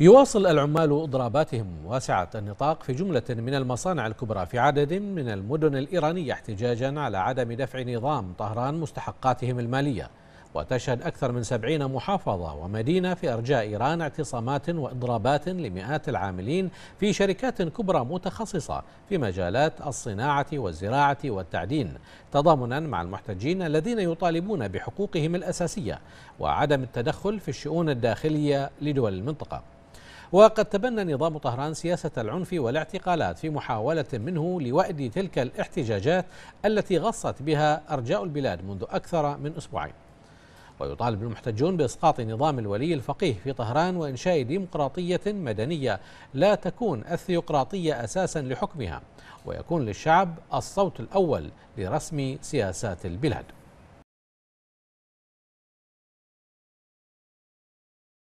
يواصل العمال اضراباتهم واسعه النطاق في جمله من المصانع الكبرى في عدد من المدن الايرانيه احتجاجا على عدم دفع نظام طهران مستحقاتهم الماليه وتشهد اكثر من سبعين محافظه ومدينه في ارجاء ايران اعتصامات واضرابات لمئات العاملين في شركات كبرى متخصصه في مجالات الصناعه والزراعه والتعدين تضامنا مع المحتجين الذين يطالبون بحقوقهم الاساسيه وعدم التدخل في الشؤون الداخليه لدول المنطقه وقد تبنى نظام طهران سياسة العنف والاعتقالات في محاولة منه لوأد تلك الاحتجاجات التي غصت بها أرجاء البلاد منذ أكثر من أسبوعين ويطالب المحتجون بإسقاط نظام الولي الفقيه في طهران وإنشاء ديمقراطية مدنية لا تكون الثيوقراطية أساسا لحكمها ويكون للشعب الصوت الأول لرسم سياسات البلاد